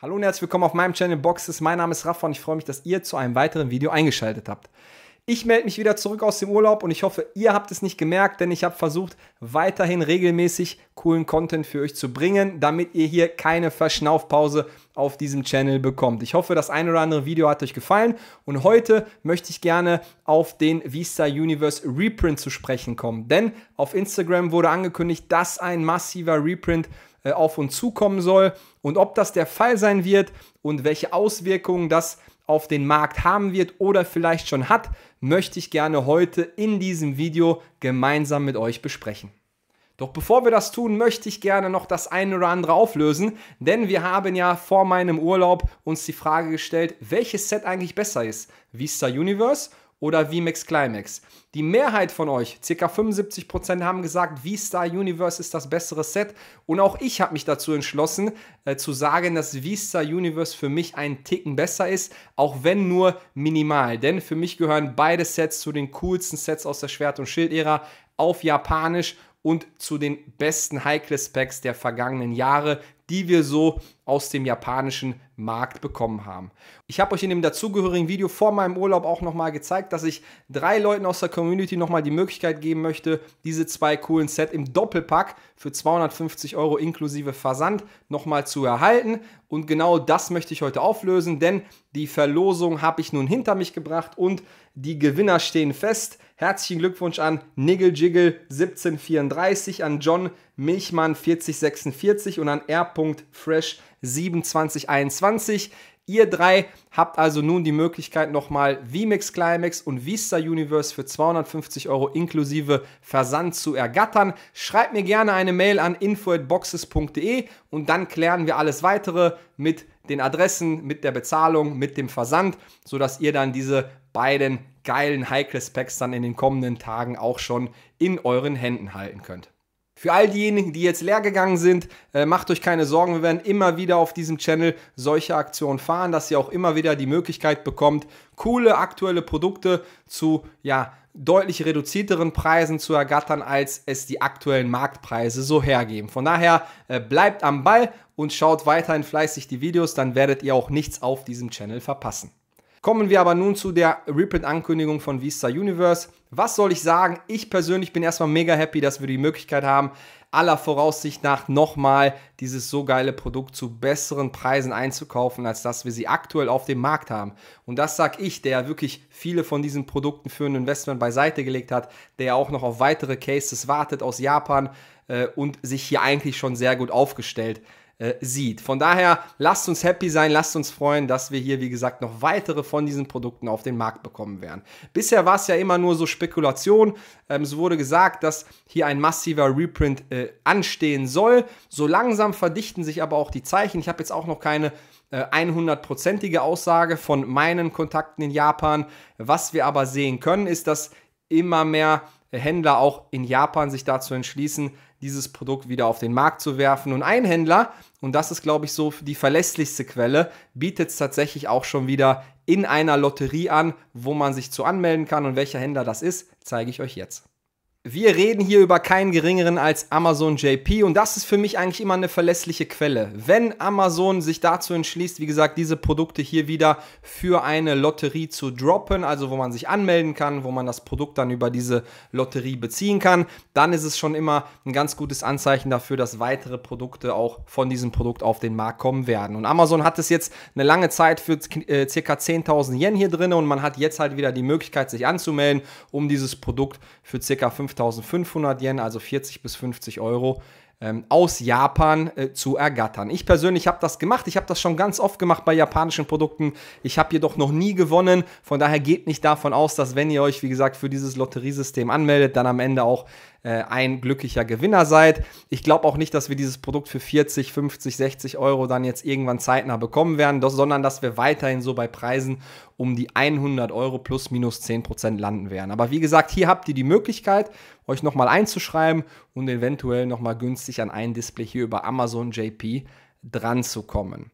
Hallo und herzlich willkommen auf meinem Channel Boxes. Mein Name ist Rafa und ich freue mich, dass ihr zu einem weiteren Video eingeschaltet habt. Ich melde mich wieder zurück aus dem Urlaub und ich hoffe, ihr habt es nicht gemerkt, denn ich habe versucht, weiterhin regelmäßig coolen Content für euch zu bringen, damit ihr hier keine Verschnaufpause auf diesem Channel bekommt. Ich hoffe, das ein oder andere Video hat euch gefallen und heute möchte ich gerne auf den Vista Universe Reprint zu sprechen kommen, denn auf Instagram wurde angekündigt, dass ein massiver Reprint äh, auf uns zukommen soll und ob das der Fall sein wird und welche Auswirkungen das auf den Markt haben wird oder vielleicht schon hat, möchte ich gerne heute in diesem Video gemeinsam mit euch besprechen. Doch bevor wir das tun, möchte ich gerne noch das eine oder andere auflösen, denn wir haben ja vor meinem Urlaub uns die Frage gestellt, welches Set eigentlich besser ist, Vista Universe oder VMAX Climax. Die Mehrheit von euch, ca. 75%, haben gesagt, V-Star Universe ist das bessere Set. Und auch ich habe mich dazu entschlossen, äh, zu sagen, dass V-Star Universe für mich einen Ticken besser ist, auch wenn nur minimal. Denn für mich gehören beide Sets zu den coolsten Sets aus der Schwert- und Schild-Ära auf Japanisch und zu den besten High-Class-Packs der vergangenen Jahre die wir so aus dem japanischen Markt bekommen haben. Ich habe euch in dem dazugehörigen Video vor meinem Urlaub auch nochmal gezeigt, dass ich drei Leuten aus der Community nochmal die Möglichkeit geben möchte, diese zwei coolen Set im Doppelpack für 250 Euro inklusive Versand nochmal zu erhalten. Und genau das möchte ich heute auflösen, denn die Verlosung habe ich nun hinter mich gebracht und die Gewinner stehen fest. Herzlichen Glückwunsch an Niggle Jiggle 1734, an John Milchmann 4046 und an r.fresh 2721. Ihr drei habt also nun die Möglichkeit, nochmal VMix Climax und Vista Universe für 250 Euro inklusive Versand zu ergattern. Schreibt mir gerne eine Mail an info.boxes.de und dann klären wir alles weitere mit den Adressen, mit der Bezahlung, mit dem Versand, sodass ihr dann diese beiden geilen High-Class-Packs dann in den kommenden Tagen auch schon in euren Händen halten könnt. Für all diejenigen, die jetzt leer gegangen sind, äh, macht euch keine Sorgen. Wir werden immer wieder auf diesem Channel solche Aktionen fahren, dass ihr auch immer wieder die Möglichkeit bekommt, coole aktuelle Produkte zu ja, deutlich reduzierteren Preisen zu ergattern, als es die aktuellen Marktpreise so hergeben. Von daher äh, bleibt am Ball und schaut weiterhin fleißig die Videos, dann werdet ihr auch nichts auf diesem Channel verpassen. Kommen wir aber nun zu der Reprint-Ankündigung von Vista Universe. Was soll ich sagen? Ich persönlich bin erstmal mega happy, dass wir die Möglichkeit haben, aller Voraussicht nach nochmal dieses so geile Produkt zu besseren Preisen einzukaufen, als dass wir sie aktuell auf dem Markt haben. Und das sag ich, der ja wirklich viele von diesen Produkten für ein Investment beiseite gelegt hat, der ja auch noch auf weitere Cases wartet aus Japan äh, und sich hier eigentlich schon sehr gut aufgestellt äh, sieht. Von daher lasst uns happy sein, lasst uns freuen, dass wir hier, wie gesagt, noch weitere von diesen Produkten auf den Markt bekommen werden. Bisher war es ja immer nur so Spekulation. Ähm, es wurde gesagt, dass hier ein massiver Reprint äh, anstehen soll. So langsam verdichten sich aber auch die Zeichen. Ich habe jetzt auch noch keine 100%ige äh, Aussage von meinen Kontakten in Japan. Was wir aber sehen können, ist, dass immer mehr Händler auch in Japan sich dazu entschließen, dieses Produkt wieder auf den Markt zu werfen. Und ein Händler, und das ist, glaube ich, so die verlässlichste Quelle, bietet es tatsächlich auch schon wieder in einer Lotterie an, wo man sich zu anmelden kann. Und welcher Händler das ist, zeige ich euch jetzt. Wir reden hier über keinen geringeren als Amazon JP und das ist für mich eigentlich immer eine verlässliche Quelle. Wenn Amazon sich dazu entschließt, wie gesagt, diese Produkte hier wieder für eine Lotterie zu droppen, also wo man sich anmelden kann, wo man das Produkt dann über diese Lotterie beziehen kann, dann ist es schon immer ein ganz gutes Anzeichen dafür, dass weitere Produkte auch von diesem Produkt auf den Markt kommen werden. Und Amazon hat es jetzt eine lange Zeit für äh, ca. 10.000 Yen hier drin und man hat jetzt halt wieder die Möglichkeit, sich anzumelden, um dieses Produkt für ca. 5 5500 Yen, also 40 bis 50 Euro, ähm, aus Japan äh, zu ergattern. Ich persönlich habe das gemacht. Ich habe das schon ganz oft gemacht bei japanischen Produkten. Ich habe jedoch noch nie gewonnen. Von daher geht nicht davon aus, dass wenn ihr euch, wie gesagt, für dieses Lotteriesystem anmeldet, dann am Ende auch äh, ein glücklicher Gewinner seid. Ich glaube auch nicht, dass wir dieses Produkt für 40, 50, 60 Euro dann jetzt irgendwann zeitnah bekommen werden, sondern dass wir weiterhin so bei Preisen um die 100 Euro plus minus 10 landen werden. Aber wie gesagt, hier habt ihr die Möglichkeit, euch nochmal einzuschreiben und eventuell nochmal günstig an ein Display hier über Amazon JP dran zu kommen.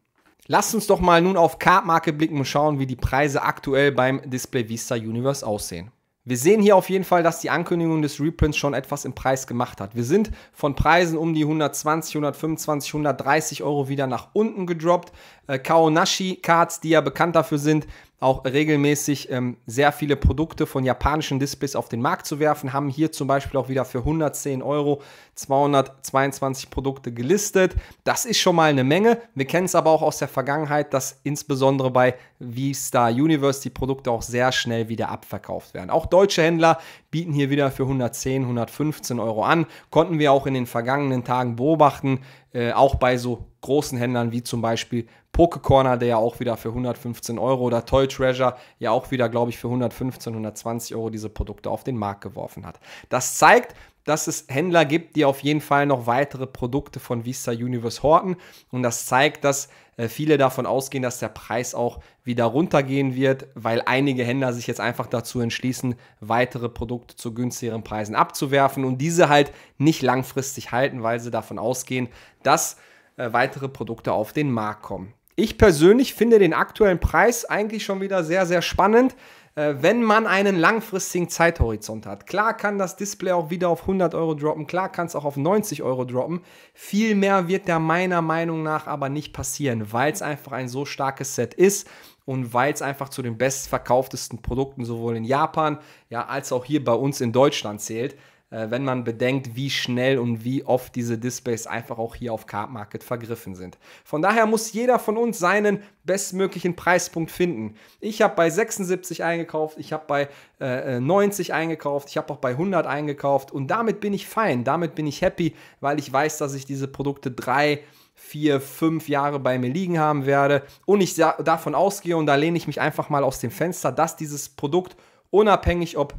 Lasst uns doch mal nun auf Kartmarke blicken und schauen, wie die Preise aktuell beim Display Vista Universe aussehen. Wir sehen hier auf jeden Fall, dass die Ankündigung des Reprints schon etwas im Preis gemacht hat. Wir sind von Preisen um die 120, 125, 130 Euro wieder nach unten gedroppt. Äh, Kaonashi Cards, die ja bekannt dafür sind, auch regelmäßig ähm, sehr viele Produkte von japanischen Displays auf den Markt zu werfen, haben hier zum Beispiel auch wieder für 110 Euro 222 Produkte gelistet. Das ist schon mal eine Menge. Wir kennen es aber auch aus der Vergangenheit, dass insbesondere bei V-Star Universe die Produkte auch sehr schnell wieder abverkauft werden. Auch deutsche Händler, bieten hier wieder für 110, 115 Euro an. Konnten wir auch in den vergangenen Tagen beobachten, äh, auch bei so großen Händlern wie zum Beispiel Pokecorner, der ja auch wieder für 115 Euro oder Toy Treasure ja auch wieder, glaube ich, für 115, 120 Euro diese Produkte auf den Markt geworfen hat. Das zeigt, dass es Händler gibt, die auf jeden Fall noch weitere Produkte von Vista Universe horten. Und das zeigt, dass äh, viele davon ausgehen, dass der Preis auch wieder runtergehen wird, weil einige Händler sich jetzt einfach dazu entschließen, weitere Produkte zu günstigeren Preisen abzuwerfen und diese halt nicht langfristig halten, weil sie davon ausgehen, dass äh, weitere Produkte auf den Markt kommen. Ich persönlich finde den aktuellen Preis eigentlich schon wieder sehr, sehr spannend. Äh, wenn man einen langfristigen Zeithorizont hat. Klar kann das Display auch wieder auf 100 Euro droppen, klar kann es auch auf 90 Euro droppen. Viel mehr wird da meiner Meinung nach aber nicht passieren, weil es einfach ein so starkes Set ist und weil es einfach zu den bestverkauftesten Produkten sowohl in Japan ja, als auch hier bei uns in Deutschland zählt. Äh, wenn man bedenkt, wie schnell und wie oft diese Displays einfach auch hier auf Card Market vergriffen sind. Von daher muss jeder von uns seinen bestmöglichen Preispunkt finden. Ich habe bei 76 eingekauft, ich habe bei äh, 90 äh, eingekauft, ich habe auch bei 100 eingekauft und damit bin ich fein, damit bin ich happy, weil ich weiß, dass ich diese Produkte drei vier, fünf Jahre bei mir liegen haben werde und ich davon ausgehe und da lehne ich mich einfach mal aus dem Fenster, dass dieses Produkt unabhängig ob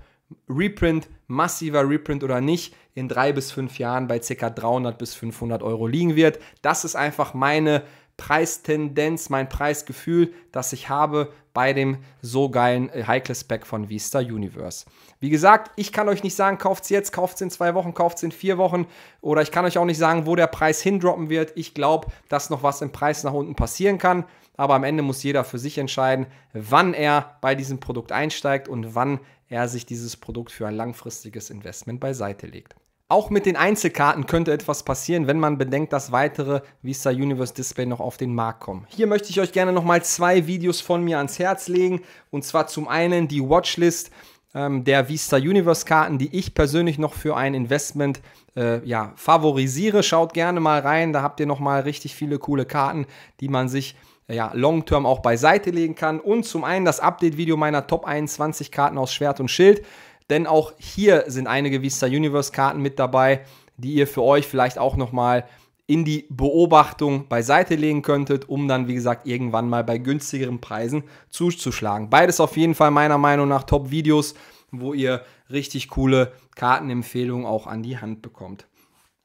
Reprint, massiver Reprint oder nicht, in drei bis fünf Jahren bei ca. 300 bis 500 Euro liegen wird. Das ist einfach meine Preistendenz, mein Preisgefühl, das ich habe bei dem so geilen äh, Heikles Pack von Vista Universe. Wie gesagt, ich kann euch nicht sagen, kauft es jetzt, kauft es in zwei Wochen, kauft es in vier Wochen oder ich kann euch auch nicht sagen, wo der Preis hindroppen wird. Ich glaube, dass noch was im Preis nach unten passieren kann, aber am Ende muss jeder für sich entscheiden, wann er bei diesem Produkt einsteigt und wann er er sich dieses Produkt für ein langfristiges Investment beiseite legt. Auch mit den Einzelkarten könnte etwas passieren, wenn man bedenkt, dass weitere Visa Universe Display noch auf den Markt kommen. Hier möchte ich euch gerne nochmal zwei Videos von mir ans Herz legen. Und zwar zum einen die Watchlist ähm, der Vista Universe Karten, die ich persönlich noch für ein Investment äh, ja, favorisiere. Schaut gerne mal rein, da habt ihr nochmal richtig viele coole Karten, die man sich ja, long-term auch beiseite legen kann. Und zum einen das Update-Video meiner Top 21 Karten aus Schwert und Schild, denn auch hier sind einige Vista Universe-Karten mit dabei, die ihr für euch vielleicht auch nochmal in die Beobachtung beiseite legen könntet, um dann, wie gesagt, irgendwann mal bei günstigeren Preisen zuzuschlagen. Beides auf jeden Fall meiner Meinung nach Top-Videos wo ihr richtig coole Kartenempfehlungen auch an die Hand bekommt.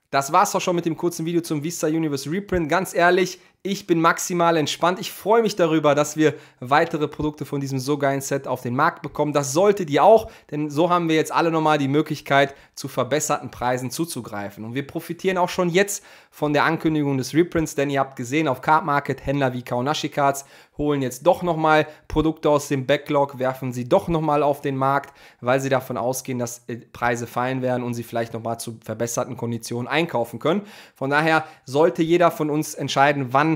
Das war's auch schon mit dem kurzen Video zum Vista Universe Reprint. Ganz ehrlich, ich bin maximal entspannt. Ich freue mich darüber, dass wir weitere Produkte von diesem so geilen Set auf den Markt bekommen. Das solltet ihr auch, denn so haben wir jetzt alle nochmal die Möglichkeit, zu verbesserten Preisen zuzugreifen. Und wir profitieren auch schon jetzt von der Ankündigung des Reprints, denn ihr habt gesehen, auf Card Market Händler wie Kaunashi Cards holen jetzt doch nochmal Produkte aus dem Backlog, werfen sie doch nochmal auf den Markt, weil sie davon ausgehen, dass äh, Preise fallen werden und sie vielleicht nochmal zu verbesserten Konditionen einkaufen können. Von daher sollte jeder von uns entscheiden, wann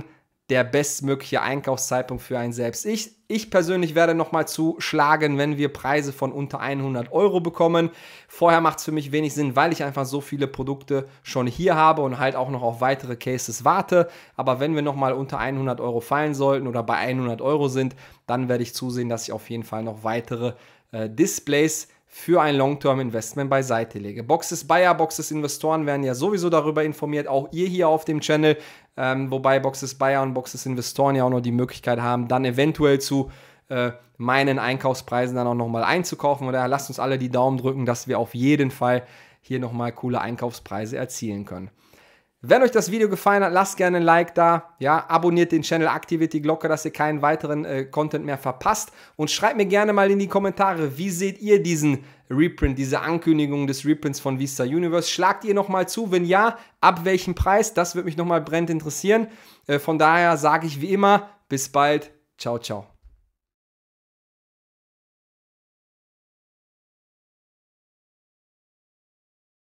der bestmögliche Einkaufszeitpunkt für einen selbst. Ich, ich persönlich werde nochmal zuschlagen, wenn wir Preise von unter 100 Euro bekommen. Vorher macht es für mich wenig Sinn, weil ich einfach so viele Produkte schon hier habe und halt auch noch auf weitere Cases warte. Aber wenn wir nochmal unter 100 Euro fallen sollten oder bei 100 Euro sind, dann werde ich zusehen, dass ich auf jeden Fall noch weitere äh, Displays für ein Long-Term-Investment beiseite lege. Boxes Buyer, Boxes Investoren werden ja sowieso darüber informiert, auch ihr hier auf dem Channel, ähm, wobei Boxes Buyer und Boxes Investoren ja auch noch die Möglichkeit haben, dann eventuell zu äh, meinen Einkaufspreisen dann auch nochmal einzukaufen. Und daher lasst uns alle die Daumen drücken, dass wir auf jeden Fall hier nochmal coole Einkaufspreise erzielen können. Wenn euch das Video gefallen hat, lasst gerne ein Like da. Ja, abonniert den Channel, aktiviert die Glocke, dass ihr keinen weiteren äh, Content mehr verpasst. Und schreibt mir gerne mal in die Kommentare, wie seht ihr diesen Reprint, diese Ankündigung des Reprints von Vista Universe? Schlagt ihr nochmal zu? Wenn ja, ab welchem Preis? Das würde mich nochmal brennend interessieren. Äh, von daher sage ich wie immer, bis bald. Ciao, ciao.